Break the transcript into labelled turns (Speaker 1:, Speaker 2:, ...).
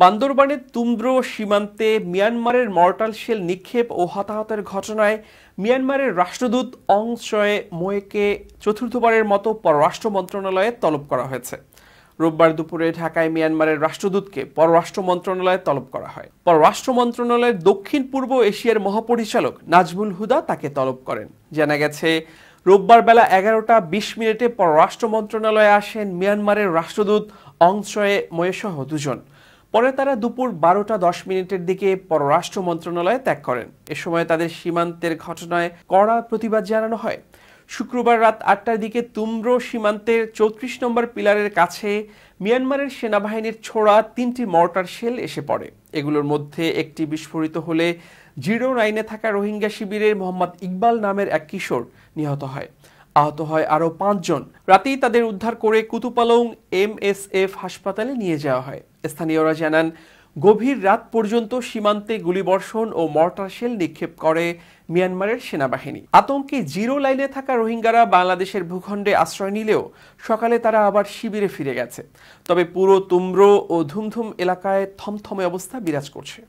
Speaker 1: বান্দরবানের তুম্র সীমান্তে মিয়ানমারের মর্টাল শেল নিক্ষেপ ও হতাহতের ঘটনায় মিয়ানমারের রাষ্ট্রদূত অং শয়ে মোয়েকে চতুর্থবারের মতো পররাষ্ট্র মন্ত্রণালয়ে তলব করা হয়েছে রোববার দুপুরে ঢাকায় মিয়ানমারের রাষ্ট্রদূতকে পররাষ্ট্র মন্ত্রণালয়ে তলব করা হয় পররাষ্ট্র মন্ত্রণালয়ের দক্ষিণ পূর্ব এশিয়ার মহাপরিচালক নাজমুল হুদা তাকে তলব করেন জানা গেছে রোববার বেলা এগারোটা বিশ মিনিটে পররাষ্ট্র মন্ত্রণালয়ে আসেন মিয়ানমারের রাষ্ট্রদূত অং শয়ে মোয়েসহ দুজন পরে তারা দুপুর বারোটা দশ মিনিটের দিকে পররাষ্ট্র মন্ত্রণালয়ে ত্যাগ করেন এ সময় তাদের সীমান্তের ঘটনায় কড়া প্রতিবাদ জানানো হয় শুক্রবার রাত আটটার দিকে তুম্র সীমান্তের চৌত্রিশ নম্বর পিলারের কাছে মিয়ানমারের সেনাবাহিনীর ছোড়া তিনটি মর্টার শেল এসে পড়ে এগুলোর মধ্যে একটি বিস্ফোরিত হলে জিরো নাইনে থাকা রোহিঙ্গা শিবিরের মোহাম্মদ ইকবাল নামের এক কিশোর নিহত হয় আহত হয় আরও পাঁচজন রাতেই তাদের উদ্ধার করে কুতুপালং এম হাসপাতালে নিয়ে যাওয়া হয় স্থানীয়রা জানান গভীর রাত পর্যন্ত সীমান্তে গুলিবর্ষণ ও মর্টার শেল নিক্ষেপ করে মিয়ানমারের সেনাবাহিনী আতঙ্কে জিরো লাইনে থাকা রোহিঙ্গারা বাংলাদেশের ভূখণ্ডে আশ্রয় নিলেও সকালে তারা আবার শিবিরে ফিরে গেছে তবে পুরো তুম্র ও ধুমধুম এলাকায় থমথমে অবস্থা বিরাজ করছে